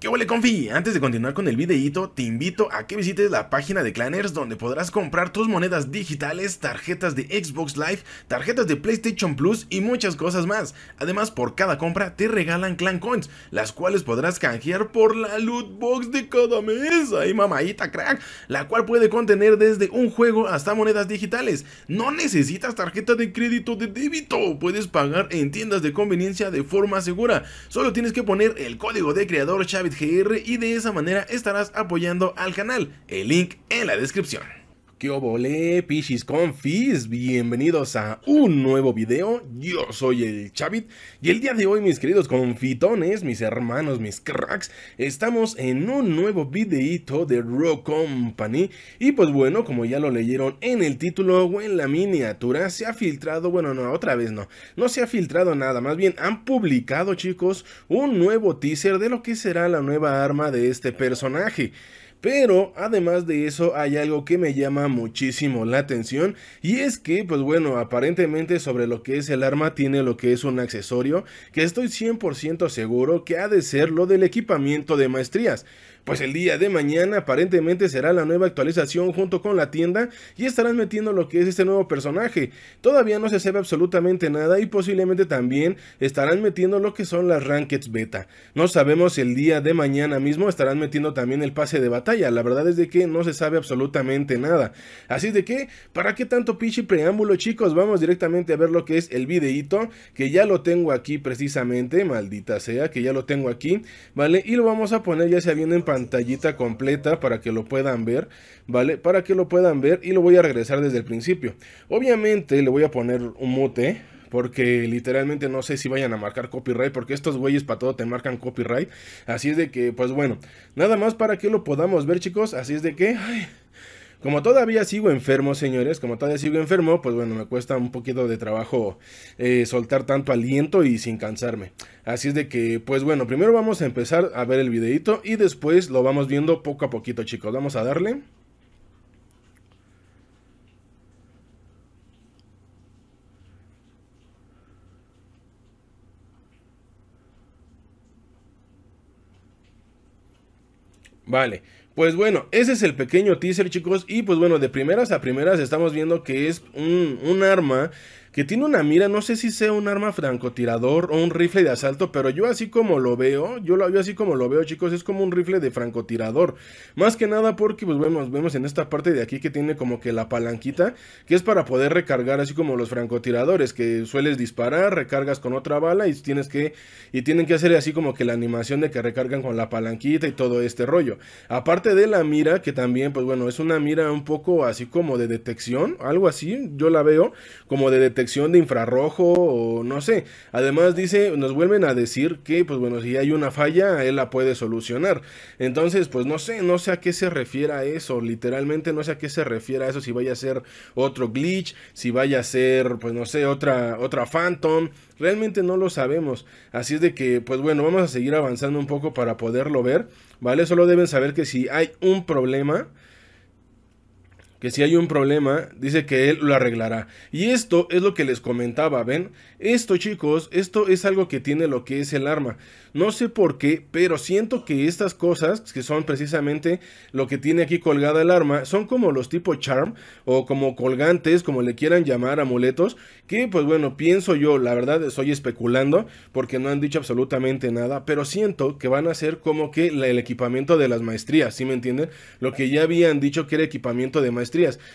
¿Qué huele confi? Antes de continuar con el videíto, te invito a que visites la página de Claners donde podrás comprar tus monedas digitales, tarjetas de Xbox Live, tarjetas de PlayStation Plus y muchas cosas más. Además, por cada compra te regalan Clan Coins, las cuales podrás canjear por la loot box de cada mes. ¡Ay, mamadita crack! La cual puede contener desde un juego hasta monedas digitales. No necesitas tarjeta de crédito de débito, puedes pagar en tiendas de conveniencia de forma segura. Solo tienes que poner el código de creador Chávez y de esa manera estarás apoyando al canal. El link en la descripción. ¿Qué obole, pichis confis? Bienvenidos a un nuevo video, yo soy el Chavit y el día de hoy mis queridos confitones, mis hermanos, mis cracks, estamos en un nuevo videito de Rock Company y pues bueno, como ya lo leyeron en el título o en la miniatura, se ha filtrado, bueno no, otra vez no, no se ha filtrado nada, más bien han publicado chicos un nuevo teaser de lo que será la nueva arma de este personaje. Pero además de eso hay algo que me llama muchísimo la atención y es que pues bueno, aparentemente sobre lo que es el arma tiene lo que es un accesorio que estoy 100% seguro que ha de ser lo del equipamiento de maestrías. Pues el día de mañana aparentemente será la nueva actualización junto con la tienda y estarán metiendo lo que es este nuevo personaje. Todavía no se sabe absolutamente nada y posiblemente también estarán metiendo lo que son las Rankets Beta. No sabemos el día de mañana mismo estarán metiendo también el pase de batalla. La verdad es de que no se sabe absolutamente nada. Así de que, ¿para qué tanto pinche preámbulo chicos? Vamos directamente a ver lo que es el videíto que ya lo tengo aquí precisamente, maldita sea, que ya lo tengo aquí, ¿vale? Y lo vamos a poner ya sea bien en pantalla pantallita completa para que lo puedan ver, ¿vale? Para que lo puedan ver y lo voy a regresar desde el principio. Obviamente le voy a poner un mute, porque literalmente no sé si vayan a marcar copyright, porque estos güeyes para todo te marcan copyright. Así es de que, pues bueno, nada más para que lo podamos ver, chicos. Así es de que, como todavía sigo enfermo, señores, como todavía sigo enfermo, pues bueno, me cuesta un poquito de trabajo eh, soltar tanto aliento y sin cansarme. Así es de que, pues bueno, primero vamos a empezar a ver el videito y después lo vamos viendo poco a poquito, chicos. Vamos a darle. Vale, pues bueno, ese es el pequeño teaser chicos y pues bueno, de primeras a primeras estamos viendo que es un, arma que tiene una mira, no sé si sea un arma francotirador o un rifle de asalto, pero yo así como lo veo, yo lo veo así como lo veo, chicos, es como un rifle de francotirador. Más que nada porque, pues vemos, vemos en esta parte de aquí que tiene como que la palanquita, que es para poder recargar así como los francotiradores, que sueles disparar, recargas con otra bala y tienes que, y tienen que hacer así como que la animación de que recargan con la palanquita y todo este rollo. Aparte de la mira, que también, pues bueno, es una mira un poco así como de detección, algo así, yo la veo como de detección de infrarrojo o no sé. Además dice, nos vuelven a decir que pues bueno, si hay una falla, él la puede solucionar. Entonces, pues no sé, no sé a qué se refiere a eso, literalmente no sé a qué se refiere a eso, si vaya a ser otro glitch, si vaya a ser pues no sé, otra otra phantom, realmente no lo sabemos. Así es de que pues bueno, vamos a seguir avanzando un poco para poderlo ver, ¿vale? Solo deben saber que si hay un problema que si hay un problema, dice que él lo arreglará. Y esto es lo que les comentaba, ¿ven? Esto chicos, esto es algo que tiene lo que es el arma. No sé por qué, pero siento que estas cosas, que son precisamente lo que tiene aquí colgada el arma, son como los tipo charm o como colgantes, como le quieran llamar, amuletos, que pues bueno, pienso yo, la verdad estoy especulando porque no han dicho absolutamente nada, pero siento que van a ser como que el equipamiento de las maestrías, ¿sí me entienden? Lo que ya habían dicho que era equipamiento de maestrías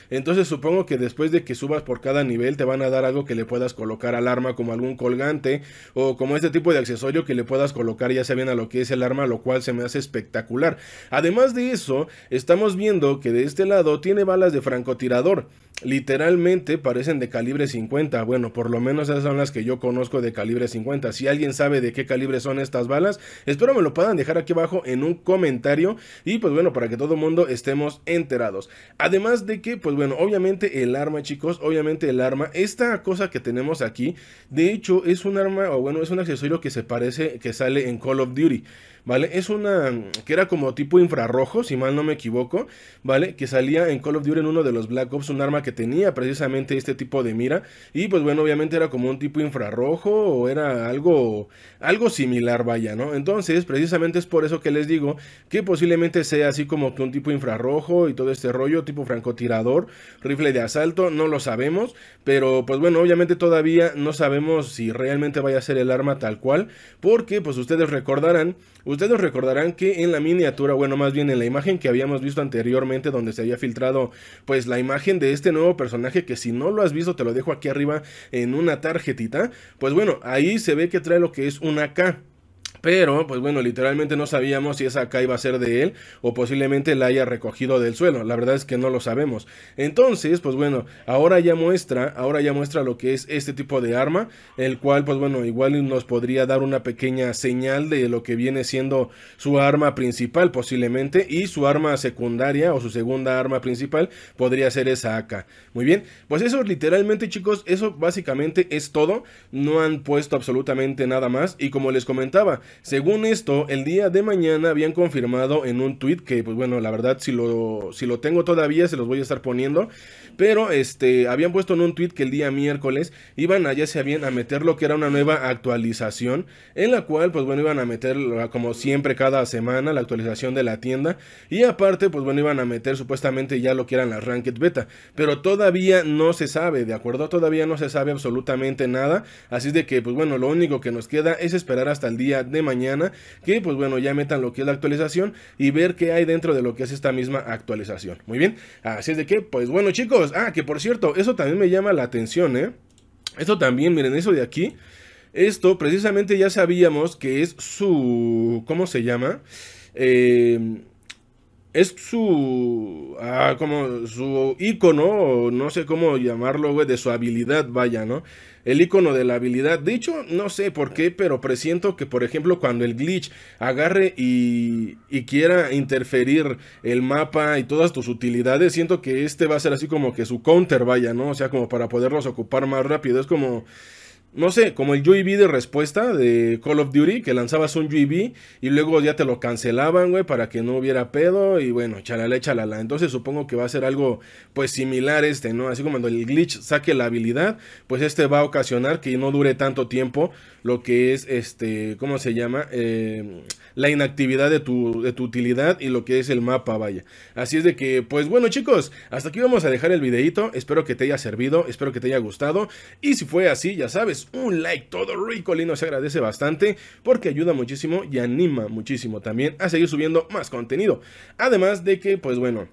entonces supongo que después de que subas por cada nivel te van a dar algo que le puedas colocar al arma como algún colgante o como este tipo de accesorio que le puedas colocar ya sea bien a lo que es el arma, lo cual se me hace espectacular. Además de eso, estamos viendo que de este lado tiene balas de francotirador. Literalmente parecen de calibre 50. Bueno, por lo menos esas son las que yo conozco de calibre 50. Si alguien sabe de qué calibre son estas balas, espero me lo puedan dejar aquí abajo en un comentario. Y pues bueno, para que todo el mundo estemos enterados. Además de que, pues bueno, obviamente el arma, chicos, obviamente el arma, esta cosa que tenemos aquí, de hecho es un arma, o bueno, es un accesorio que se parece, que sale en Call of Duty. ¿vale? Es una mm, que era como tipo infrarrojo, si mal no me equivoco, ¿vale? Que salía en Call of Duty en uno de los Black Ops, un arma que tenía precisamente este tipo de mira y pues bueno, obviamente era como un tipo infrarrojo o era algo algo similar, vaya, ¿no? Entonces, precisamente es por eso que les digo que posiblemente sea así como que un tipo infrarrojo y todo este rollo tipo franco Tirador rifle de asalto, no lo sabemos, pero pues bueno, obviamente todavía no sabemos si realmente vaya a ser el arma tal cual, porque pues ustedes recordarán, ustedes recordarán que en la miniatura, bueno, más bien en la imagen que habíamos visto anteriormente donde se había filtrado pues la imagen de este nuevo personaje que si no lo has visto te lo dejo aquí arriba en una tarjetita, pues bueno, ahí se ve que trae lo que es una K pero, pues bueno, literalmente no sabíamos si esa acá iba a ser de él o posiblemente la haya recogido del suelo. La verdad es que no lo sabemos. Entonces, pues bueno, ahora ya muestra, ahora ya muestra lo que es este tipo de arma, el cual, pues bueno, igual nos podría dar una pequeña señal de lo que viene siendo su arma principal posiblemente y su arma secundaria o su segunda arma principal podría ser esa AK. Muy bien, pues eso literalmente, chicos, eso básicamente es todo. No han puesto absolutamente nada más y como les comentaba, según esto, el día de mañana habían confirmado en un tweet que, pues bueno, la verdad, si lo, si lo tengo todavía, se los voy a estar poniendo. Pero este, habían puesto en un tweet que el día miércoles iban allá, se habían a meter lo que era una nueva actualización, en la cual, pues bueno, iban a meter, como siempre, cada semana, la actualización de la tienda. Y aparte, pues bueno, iban a meter supuestamente ya lo que eran las Ranked Beta. Pero todavía no se sabe, ¿de acuerdo? Todavía no se sabe absolutamente nada. Así de que, pues bueno, lo único que nos queda es esperar hasta el día de mañana, que pues bueno, ya metan lo que es la actualización y ver qué hay dentro de lo que es esta misma actualización. Muy bien, así es de que, pues bueno chicos, ah, que por cierto, eso también me llama la atención, ¿eh? Esto también, miren, eso de aquí, esto precisamente ya sabíamos que es su, ¿cómo se llama? Eh es su, ah, como su icono, no sé cómo llamarlo, güey, de su habilidad, vaya, ¿no? El icono de la habilidad. Dicho, no sé por qué, pero presiento que, por ejemplo, cuando el glitch agarre y, y quiera interferir el mapa y todas tus utilidades, siento que este va a ser así como que su counter, vaya, ¿no? O sea, como para poderlos ocupar más rápido. Es como no sé, como el UIB de respuesta de Call of Duty, que lanzabas un UIB y luego ya te lo cancelaban, güey, para que no hubiera pedo y bueno, chalala, chalala. Entonces supongo que va a ser algo pues similar este, ¿no? Así como cuando el glitch saque la habilidad, pues este va a ocasionar que no dure tanto tiempo lo que es este, ¿cómo se llama? Eh, la inactividad de tu, de tu utilidad y lo que es el mapa, vaya. Así es de que, pues bueno chicos, hasta aquí vamos a dejar el videito, espero que te haya servido, espero que te haya gustado y si fue así, ya sabes, un like todo rico, Lino se agradece bastante porque ayuda muchísimo y anima muchísimo también a seguir subiendo más contenido. Además de que, pues bueno,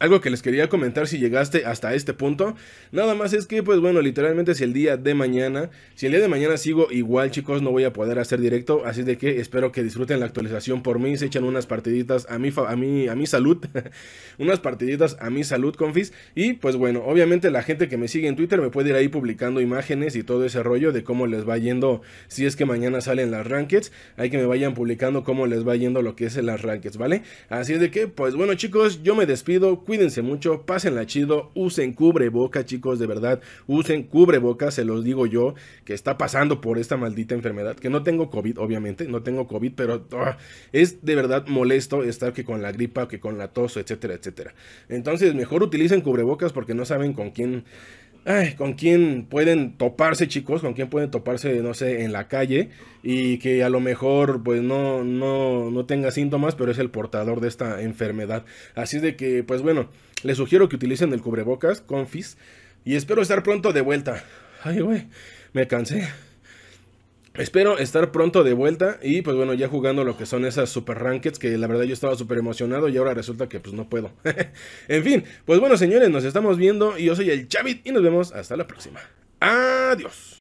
algo que les quería comentar si llegaste hasta este punto, nada más es que pues bueno, literalmente si el día de mañana, si el día de mañana sigo igual chicos, no voy a poder hacer directo, así de que espero que disfruten la actualización por mí, se echan unas partiditas a mi, a mí a mi salud, unas partiditas a mi salud confis, y pues bueno, obviamente la gente que me sigue en Twitter me puede ir ahí publicando imágenes y todo ese rollo de cómo les va yendo, si es que mañana salen las rankings, hay que me vayan publicando cómo les va yendo lo que es en las rankings, ¿vale? Así de que pues bueno chicos, yo me despido cuídense mucho, pásenla chido, usen cubreboca, chicos, de verdad, usen cubrebocas, se los digo yo, que está pasando por esta maldita enfermedad, que no tengo COVID, obviamente, no tengo COVID, pero ah, es de verdad molesto estar que con la gripa, que con la tos, etcétera, etcétera. Entonces, mejor utilicen cubrebocas porque no saben con quién ay, con quién pueden toparse, chicos, con quién pueden toparse, no sé, en la calle y que a lo mejor pues no, no, no tenga síntomas, pero es el portador de esta enfermedad. Así de que, pues bueno, les sugiero que utilicen el cubrebocas, confis, y espero estar pronto de vuelta. Ay, güey, me cansé. Espero estar pronto de vuelta y pues bueno, ya jugando lo que son esas super rankings que la verdad yo estaba súper emocionado y ahora resulta que pues no puedo. en fin, pues bueno señores, nos estamos viendo y yo soy el Chavit y nos vemos hasta la próxima. Adiós.